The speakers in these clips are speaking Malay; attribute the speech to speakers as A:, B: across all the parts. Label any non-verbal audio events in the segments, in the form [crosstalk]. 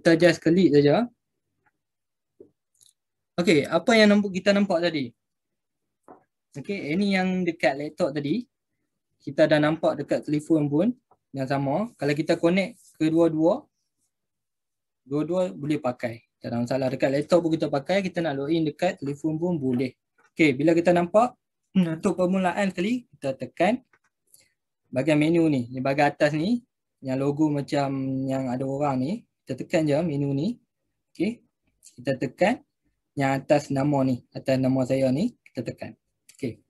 A: Kita just klik saja. Okey, apa yang nampak kita nampak tadi? Okay, ini yang dekat laptop tadi. Kita dah nampak dekat telefon pun yang sama. Kalau kita connect kedua-dua, dua-dua boleh pakai. Tak ada masalah dekat laptop pun kita pakai, kita nak login dekat telefon pun boleh. Okay, bila kita nampak hmm, untuk permulaan sekali, kita tekan bahagian menu ni, di bahagian atas ni yang logo macam yang ada orang ni kita tekan je menu ni. Okey. Kita tekan yang atas nama ni, atas nama saya ni, kita tekan. Okey.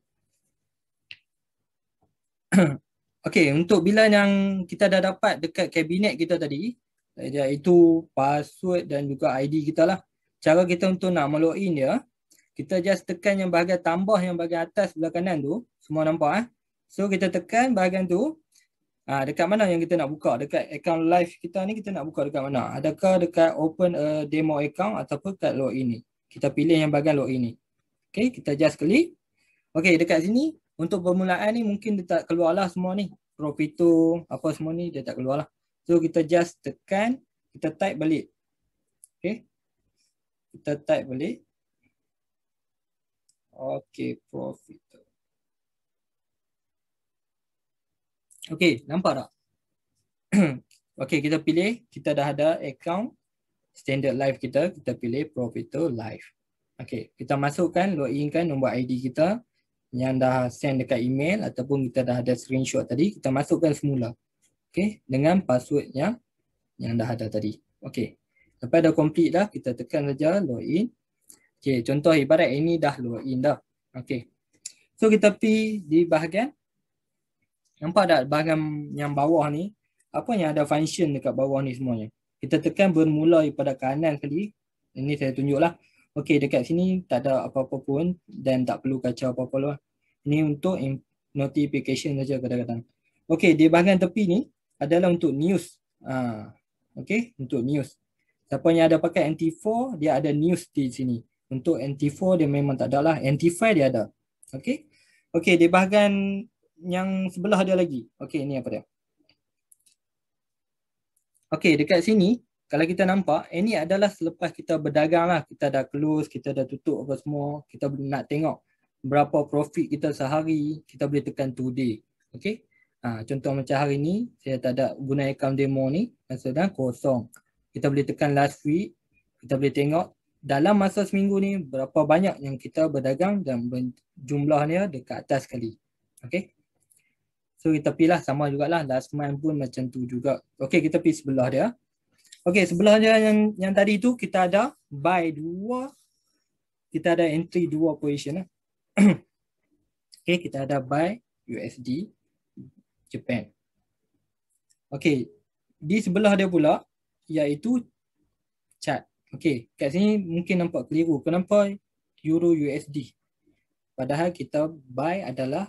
A: [clears throat] Okey, untuk bilan yang kita dah dapat dekat kabinet kita tadi, iaitu password dan juga ID kita lah. Cara kita untuk nak login dia, kita just tekan yang bahagian tambah yang bahagian atas belah kanan tu. Semua nampak eh. So kita tekan bahagian tu, Ha, dekat mana yang kita nak buka? Dekat account live kita ni kita nak buka dekat mana? Adakah dekat open a demo account ataupun kat log ini? Kita pilih yang bahagian log ini. Okay, kita just klik. Okay, dekat sini untuk permulaan ni mungkin dia tak keluarlah semua ni. Profito, apa semua ni dia tak keluarlah. So kita just tekan, kita type balik. Okay. Kita type balik. Okay, profit. Okey, nampak tak? [clears throat] Okey, kita pilih. Kita dah ada account standard live kita. Kita pilih Profito Live. Okey, kita masukkan, login kan nombor ID kita yang dah send dekat email ataupun kita dah ada screenshot tadi. Kita masukkan semula. Okey, dengan password yang, yang dah ada tadi. Okey, lepas dah complete dah, kita tekan saja login. Okey, contoh ibarat ini dah login dah. Okey, so kita pergi di bahagian Nampak tak bahagian yang bawah ni? Apa yang ada function dekat bawah ni semuanya? Kita tekan bermula daripada kanan sekali. Ini saya tunjuk lah. Okey dekat sini tak ada apa-apa pun dan tak perlu kacau apa-apa lah. Ini untuk notification saja kadang-kadang. Okey di bahagian tepi ni adalah untuk news. Ha. Okey untuk news. Siapa yang ada pakai NT4 dia ada news di sini. Untuk NT4 dia memang tak ada lah. NT5 dia ada. Okey. Okey di bahagian yang sebelah dia lagi. Okey, ini apa dia? Okey, dekat sini kalau kita nampak, ini eh, adalah selepas kita berdagang lah. Kita dah close, kita dah tutup apa semua. Kita nak tengok berapa profit kita sehari. Kita boleh tekan today. Okay. Ha, contoh macam hari ni, saya tak ada guna account demo ni. Masa dah kosong. Kita boleh tekan last week. Kita boleh tengok dalam masa seminggu ni, berapa banyak yang kita berdagang dan jumlahnya dekat atas sekali. Okay. So kita pergi lah sama jugalah last mile pun macam tu juga. Okay kita pergi sebelah dia. Okay sebelah dia yang yang tadi tu kita ada buy dua, Kita ada entry dua position lah. [clears throat] okay kita ada buy USD Japan. Okay di sebelah dia pula iaitu chart. Okay kat sini mungkin nampak keliru. Kenapa Euro USD? Padahal kita buy adalah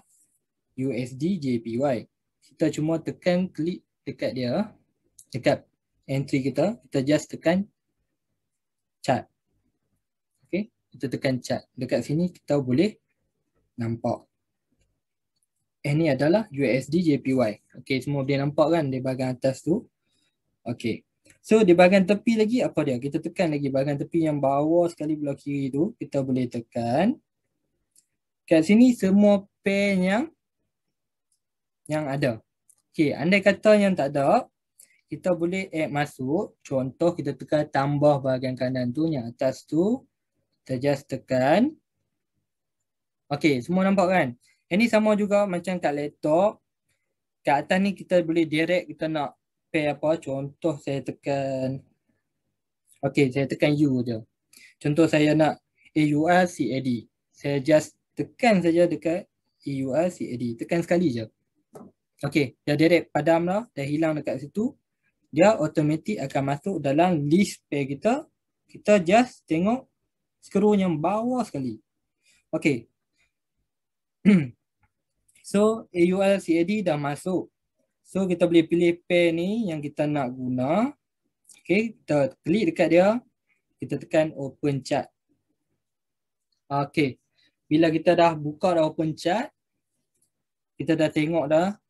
A: USD JPY. Kita cuma tekan klik dekat dia. Dekat entry kita. Kita just tekan chart. Okay. Kita tekan chart. Dekat sini kita boleh nampak. Ini eh, adalah USD JPY. Okay. Semua boleh nampak kan di bahagian atas tu. Okay. So di bahagian tepi lagi apa dia? Kita tekan lagi bahagian tepi yang bawah sekali belah kiri tu. Kita boleh tekan. Kat sini semua pair yang yang ada. Okey, andai kata yang tak ada, kita boleh add masuk. Contoh kita tekan tambah bahagian kanan tu, yang atas tu. Kita just tekan. Okey, semua nampak kan? Ini eh, sama juga macam kat laptop. Kat atas ni kita boleh direct kita nak pair apa. Contoh saya tekan. Okey, saya tekan U je. Contoh saya nak AUR CAD. Saya just tekan saja dekat AUR CAD. Tekan sekali je. Okay, dia direct padam lah, dia hilang dekat situ. Dia automatik akan masuk dalam list pair kita. Kita just tengok scroll yang bawah sekali. Okay. [clears throat] so, AUL CAD dah masuk. So, kita boleh pilih pair ni yang kita nak guna. Okay, kita klik dekat dia. Kita tekan open chat. Okay. Bila kita dah buka dah open chat, kita dah tengok dah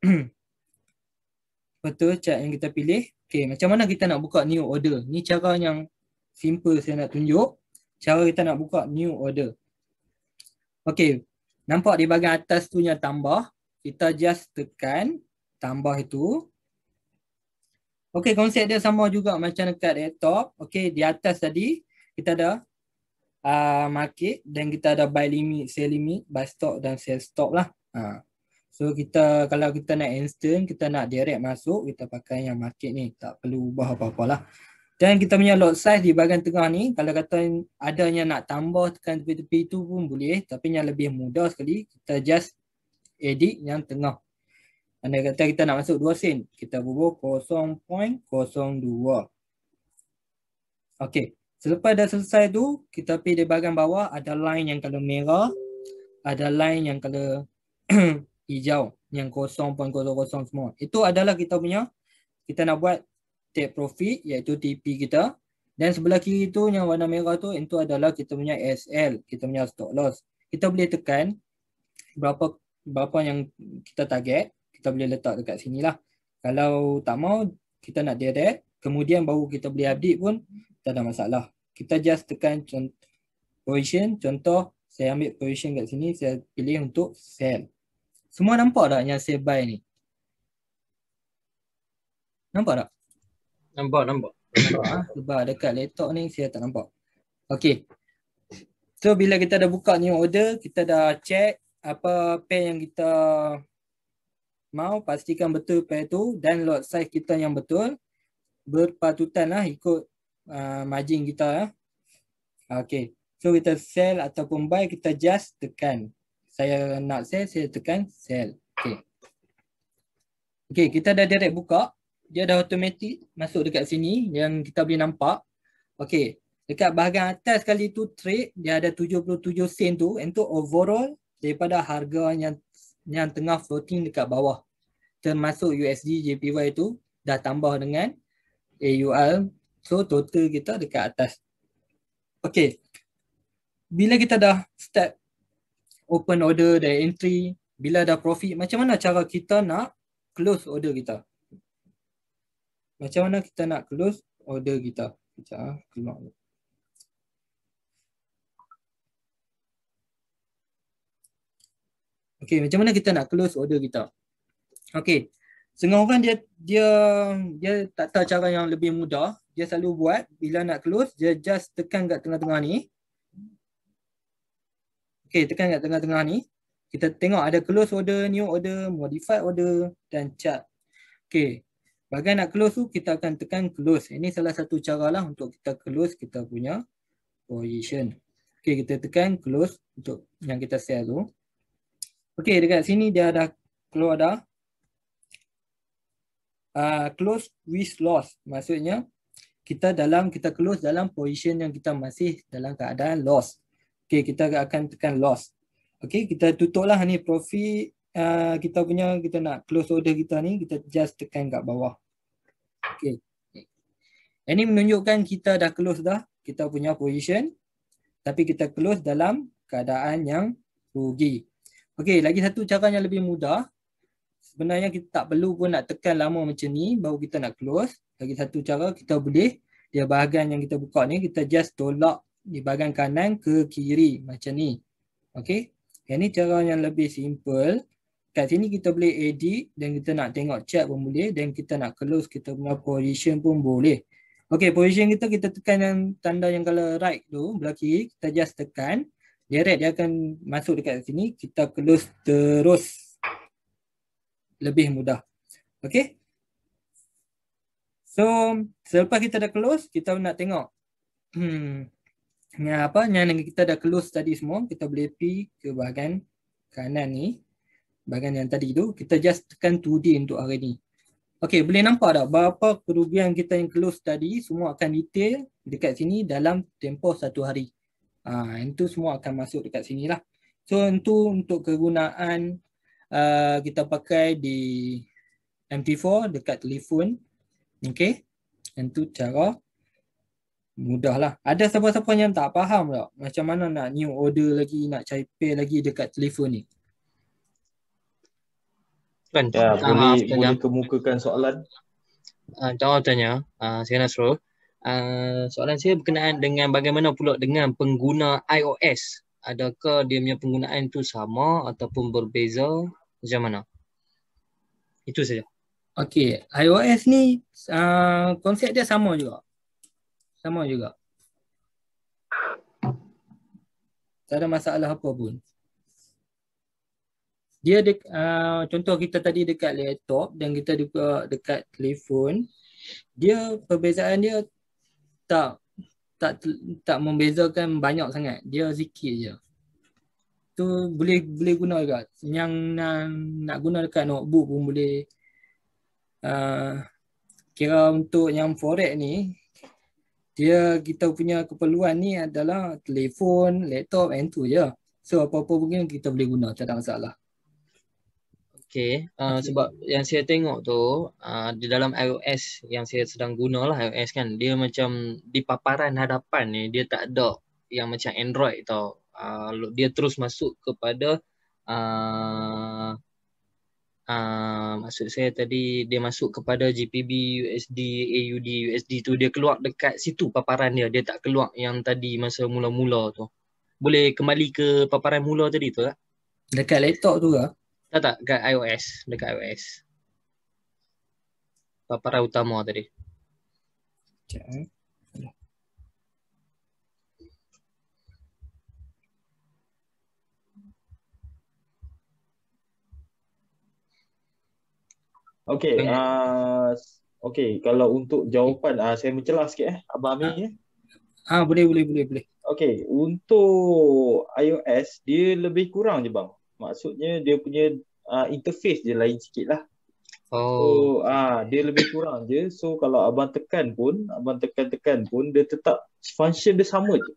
A: [clears throat] Betul cat yang kita pilih. Okey, macam mana kita nak buka new order? Ni cara yang simple saya nak tunjuk. Cara kita nak buka new order. okey, nampak di bahagian atas tu yang tambah. Kita just tekan tambah itu. Okay, konsep dia sama juga macam dekat laptop. Okey, di atas tadi kita ada uh, market dan kita ada buy limit, sell limit, buy stock dan sell stock lah. Uh. So kita kalau kita nak instant, kita nak direct masuk, kita pakai yang market ni. Tak perlu ubah apa-apa lah. Dan kita punya lot size di bahagian tengah ni, kalau kata ada yang nak tambah tekan tepi-tepi tu pun boleh. Tapi yang lebih mudah sekali, kita just edit yang tengah. Anda kata kita nak masuk 2 sen, kita bubuh 0.02. Okay, selepas dah selesai tu, kita pergi di bahagian bawah, ada line yang kalau merah, ada line yang kalau [clears throat] hijau yang kosong pun kosong semua. Itu adalah kita punya kita nak buat take profit iaitu TP kita. Dan sebelah kiri tu yang warna merah tu itu adalah kita punya SL, kita punya stop loss. Kita boleh tekan berapa berapa yang kita target, kita boleh letak dekat sini lah. Kalau tak mau kita nak dia dia kemudian baru kita boleh update pun tak ada masalah. Kita just tekan contoh, position contoh saya ambil position kat sini saya pilih untuk sell. Semua nampak tak yang saya buy ni? Nampak tak? Nampak, nampak. nampak ha? Sebab dekat laptop ni saya tak nampak. Okay. So bila kita dah buka new order, kita dah check apa pair yang kita mau pastikan betul pair tu dan lot size kita yang betul berpatutan lah ikut uh, margin kita ya. Ah. Okay. So kita sell ataupun buy kita just tekan saya nak sell, saya tekan sell. Okay. Okay, kita dah direct buka. Dia dah automatik masuk dekat sini yang kita boleh nampak. Okay, dekat bahagian atas sekali tu trade, dia ada 77 sen tu. Untuk overall, daripada harga yang yang tengah floating dekat bawah. Termasuk USD, JPY tu dah tambah dengan AUL. So, total kita dekat atas. Okay, bila kita dah step open order dan entry bila ada profit macam mana cara kita nak close order kita macam mana kita nak close order kita kejap ah keluar Okay, macam mana kita nak close order kita? Okay, setengah orang dia dia dia tak tahu cara yang lebih mudah. Dia selalu buat bila nak close, dia just tekan kat tengah-tengah ni. Okay, tekan kat tengah-tengah ni. Kita tengok ada close order, new order, modified order dan chart. Okay, bagian nak close tu kita akan tekan close. Ini salah satu caralah untuk kita close kita punya position. Okay, kita tekan close untuk yang kita share tu. Okay, dekat sini dia dah keluar dah. Uh, close with loss. Maksudnya, kita dalam kita close dalam position yang kita masih dalam keadaan loss. Okay, kita akan tekan loss. Okay, kita tutuplah ni profit. Uh, kita punya, kita nak close order kita ni, kita just tekan kat bawah. Okay. Ini menunjukkan kita dah close dah. Kita punya position. Tapi kita close dalam keadaan yang rugi. Okay, lagi satu cara yang lebih mudah. Sebenarnya kita tak perlu pun nak tekan lama macam ni baru kita nak close. Lagi satu cara kita boleh dia bahagian yang kita buka ni kita just tolak di bahagian kanan ke kiri macam ni. Okey. Yang ni cara yang lebih simple. Kat sini kita boleh edit dan kita nak tengok chat pun boleh dan kita nak close kita punya position pun boleh. Okey, position kita kita tekan yang tanda yang color right tu, belah kiri, kita just tekan. Direct dia akan masuk dekat sini, kita close terus. Lebih mudah. Okey. So, selepas kita dah close, kita nak tengok. Hmm. Ya, apa yang kita dah close tadi semua, kita boleh pi ke bahagian kanan ni. Bahagian yang tadi tu, kita just tekan 2D untuk hari ni. Okey, boleh nampak tak berapa kerugian kita yang close tadi semua akan detail dekat sini dalam tempoh satu hari. Ah, ha, itu semua akan masuk dekat sini lah. So, itu untuk kegunaan uh, kita pakai di MT4 dekat telefon. Okey. Itu cara mudahlah. Ada siapa-siapa yang tak faham tak macam mana nak new order lagi, nak cari pay lagi dekat telefon ni?
B: Kan, ya, boleh, tanya. boleh kemukakan soalan.
A: Uh, ah, jawab tanya, uh, saya Nasro. Uh, ah, soalan saya berkenaan dengan bagaimana pula dengan pengguna iOS. Adakah dia punya penggunaan itu sama ataupun berbeza macam mana? Itu saja. Okey, iOS ni uh, konsep dia sama juga sama juga. Tak ada masalah apa pun. Dia de, uh, contoh kita tadi dekat laptop dan kita juga dekat telefon. Dia perbezaan dia tak tak tak membezakan banyak sangat. Dia sikit je. Tu boleh boleh guna juga. Yang nak, nak guna dekat notebook pun boleh. Uh, kira untuk yang forex ni dia kita punya keperluan ni adalah telefon, laptop and tu je. So apa-apa pun kita boleh guna tak ada masalah. Okay. Uh, okay. sebab yang saya tengok tu uh, di dalam iOS yang saya sedang guna lah iOS kan dia macam di paparan hadapan ni dia tak ada yang macam Android tau. Uh, dia terus masuk kepada uh, Ah, maksud saya tadi dia masuk kepada GPB USD AUD USD tu dia keluar dekat situ paparan dia dia tak keluar yang tadi masa mula-mula tu boleh kembali ke paparan mula tadi tu tak dekat laptop tu ke tak tak dekat iOS dekat iOS paparan utama tadi Okay.
B: Okay, hmm. uh, okay. kalau untuk jawapan uh, saya mencelah sikit eh Abang Amir ya. Ha, boleh boleh boleh boleh. Okay, untuk iOS dia lebih kurang je bang. Maksudnya dia punya uh, interface je lain sikit lah. Oh. So, uh, dia lebih kurang je. So kalau abang tekan pun, abang tekan-tekan pun dia tetap function dia sama je.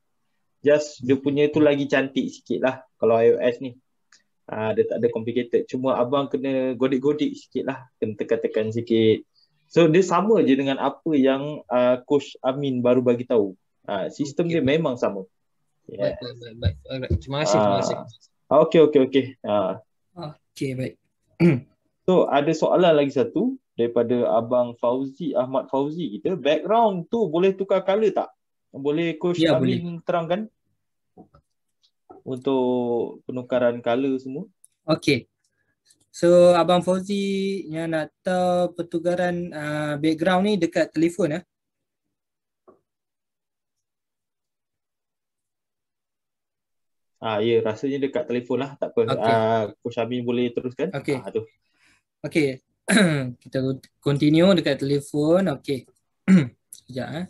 B: Just dia punya tu lagi cantik sikit lah kalau iOS ni uh, dia tak ada complicated cuma abang kena godik-godik sikit lah kena tekan-tekan sikit so dia sama je dengan apa yang uh, coach Amin baru bagi tahu uh, sistem okay. dia memang sama Baik, baik, baik. Alright. Terima kasih. Uh, okay, okay. Okay, Uh. Okey, baik. [clears throat] so, ada soalan lagi satu daripada Abang Fauzi, Ahmad Fauzi kita. Background tu boleh tukar color tak? Boleh Coach ya, Amin boleh. terangkan? untuk penukaran color semua. Okay.
A: So Abang Fauzi yang nak tahu pertukaran uh, background ni dekat telefon
B: ya. Eh? Ah ya, rasanya dekat telefon lah. Tak apa. Okay. Uh, Amin boleh teruskan. Okay. Ah, tu.
A: Okay. [clears throat] Kita continue dekat telefon. Okay. [clears throat] Sekejap eh.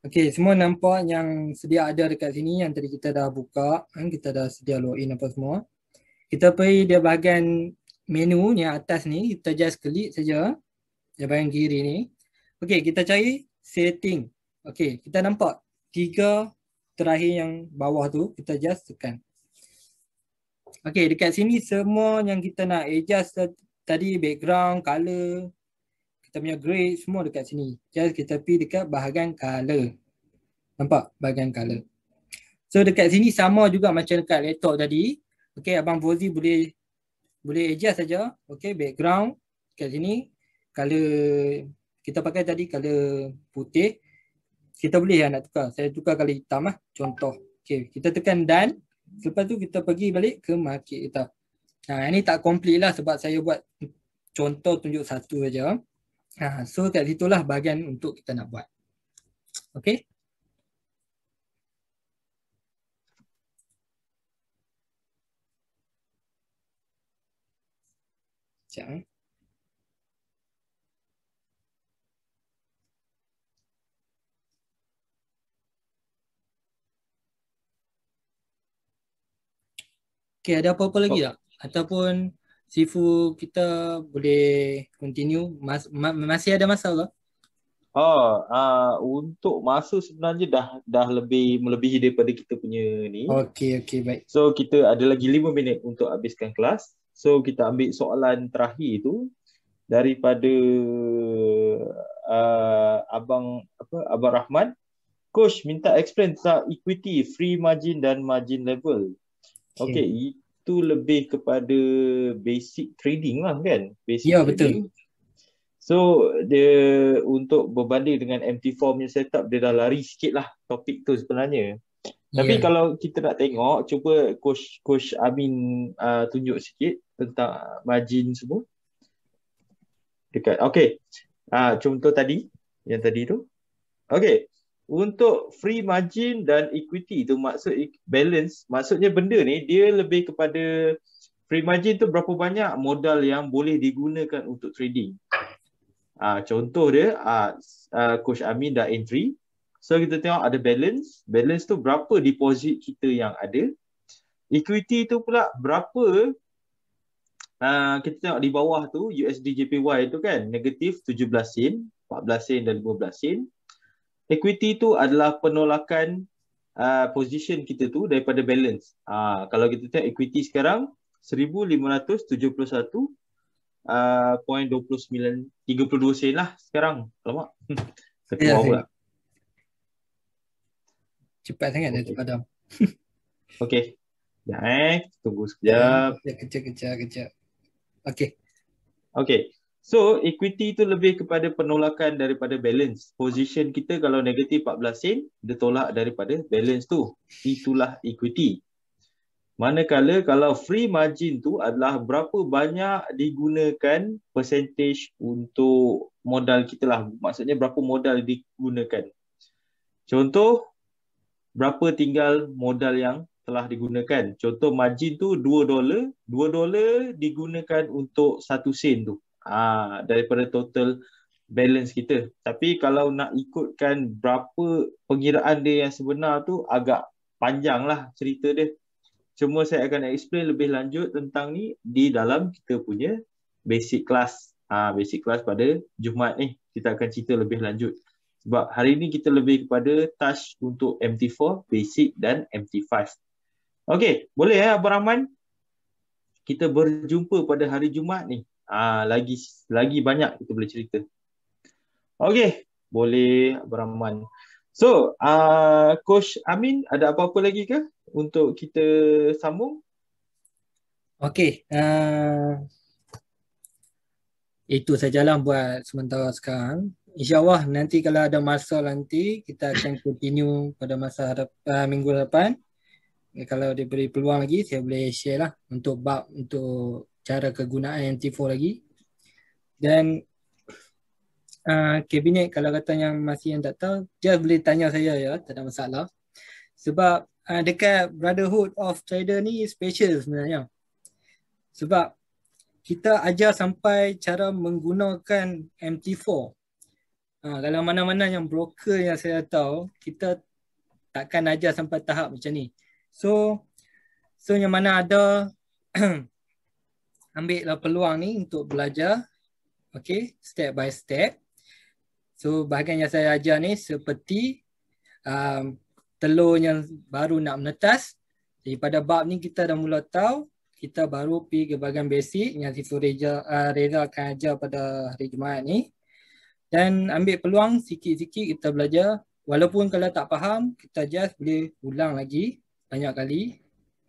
A: Okay, semua nampak yang sedia ada dekat sini yang tadi kita dah buka. Kan? Kita dah sedia login apa semua. Kita pergi di bahagian menu yang atas ni. Kita just klik saja. Di bahagian kiri ni. Okay, kita cari setting. Okay, kita nampak tiga terakhir yang bawah tu. Kita just tekan. Okay, dekat sini semua yang kita nak adjust eh, eh, tadi background, color, kita punya grade semua dekat sini. Just kita pergi dekat bahagian color. Nampak bahagian color. So dekat sini sama juga macam dekat laptop tadi. Okay Abang Fauzi boleh boleh adjust saja. Okay background dekat sini. Color kita pakai tadi color putih. Kita boleh ya nak tukar. Saya tukar kali hitam lah. Contoh. Okay kita tekan done. Selepas tu kita pergi balik ke market kita. Nah, ha, ini tak complete lah sebab saya buat contoh tunjuk satu aja. Ha, so kat situlah bahagian untuk kita nak buat. Okay. Sekejap. Eh. Okay, ada apa-apa lagi oh. tak? Ataupun Sifu kita boleh continue mas- ma- masih ada masa ke?
B: Oh, uh, untuk masa sebenarnya dah dah lebih melebihi daripada kita punya ni. Okey okey baik. So kita ada lagi 5 minit untuk habiskan kelas. So kita ambil soalan terakhir tu daripada uh, abang apa abang Rahman. Coach minta explain tentang equity, free margin dan margin level. Okey, okay, Tu lebih kepada basic trading lah kan? Basic ya trading. betul. So dia untuk berbanding dengan MT4 punya setup dia dah lari sikit lah topik tu sebenarnya. Tapi ya. kalau kita nak tengok, cuba Coach, Coach Amin uh, tunjuk sikit tentang margin semua. Dekat, okay. Uh, contoh tadi, yang tadi tu. Okay, untuk free margin dan equity itu maksud e- balance maksudnya benda ni dia lebih kepada free margin tu berapa banyak modal yang boleh digunakan untuk trading uh, contoh dia uh, uh, coach Amin dah entry so kita tengok ada balance balance tu berapa deposit kita yang ada equity tu pula berapa uh, kita tengok di bawah tu USD JPY tu kan negatif 17 sen 14 sen dan 15 sen equity tu adalah penolakan uh, position kita tu daripada balance. Uh, kalau kita tengok equity sekarang 1571 uh, 29 32 sen lah sekarang. Alamak. Ketua yeah, pula.
A: Cepat sangat dia cepat dah.
B: [laughs] Okey. Ya, eh. tunggu ya, sekejap. Ya,
A: kejap kejap kejap.
B: Okey. Okey. So equity itu lebih kepada penolakan daripada balance. Position kita kalau negatif 14 sen, dia tolak daripada balance tu. Itulah equity. Manakala kalau free margin tu adalah berapa banyak digunakan percentage untuk modal kita lah. Maksudnya berapa modal digunakan. Contoh, berapa tinggal modal yang telah digunakan. Contoh margin tu 2 dolar. 2 dolar digunakan untuk 1 sen tu ha, daripada total balance kita. Tapi kalau nak ikutkan berapa pengiraan dia yang sebenar tu agak panjang lah cerita dia. Cuma saya akan explain lebih lanjut tentang ni di dalam kita punya basic class. Ha, basic class pada Jumaat ni kita akan cerita lebih lanjut. Sebab hari ni kita lebih kepada touch untuk MT4, basic dan MT5. Okay, boleh ya eh, Abang Rahman? Kita berjumpa pada hari Jumaat ni. Ah lagi lagi banyak kita boleh cerita. Okey, boleh Abraman. So, uh, coach Amin ada apa-apa lagi ke untuk kita sambung? Okey,
A: uh, itu sajalah buat sementara sekarang. Insya Allah nanti kalau ada masa nanti kita akan continue pada masa hadap, uh, ah, minggu depan. Eh, kalau diberi peluang lagi saya boleh share lah untuk bab untuk cara kegunaan NT4 lagi dan uh, ah, kabinet kalau kata yang masih yang tak tahu just boleh tanya saya ya tak ada masalah sebab uh, dekat brotherhood of trader ni special sebenarnya sebab kita ajar sampai cara menggunakan MT4 uh, ah, kalau mana-mana yang broker yang saya tahu kita takkan ajar sampai tahap macam ni so so yang mana ada [clears throat] ambil peluang ni untuk belajar okay step by step so bahagian yang saya ajar ni seperti um, telur yang baru nak menetas daripada bab ni kita dah mula tahu kita baru pi ke bahagian basic yang sifu Reza, uh, Reza akan ajar pada hari Jumaat ni dan ambil peluang sikit-sikit kita belajar walaupun kalau tak faham kita just boleh ulang lagi banyak kali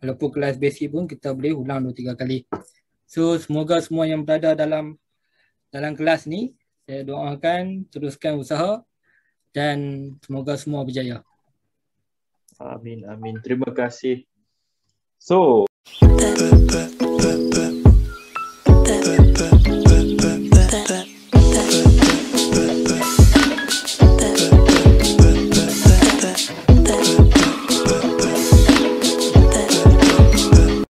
A: walaupun kelas basic pun kita boleh ulang 2-3 kali So semoga semua yang berada dalam dalam kelas ni saya doakan teruskan usaha dan semoga semua berjaya.
B: Amin amin. Terima kasih. So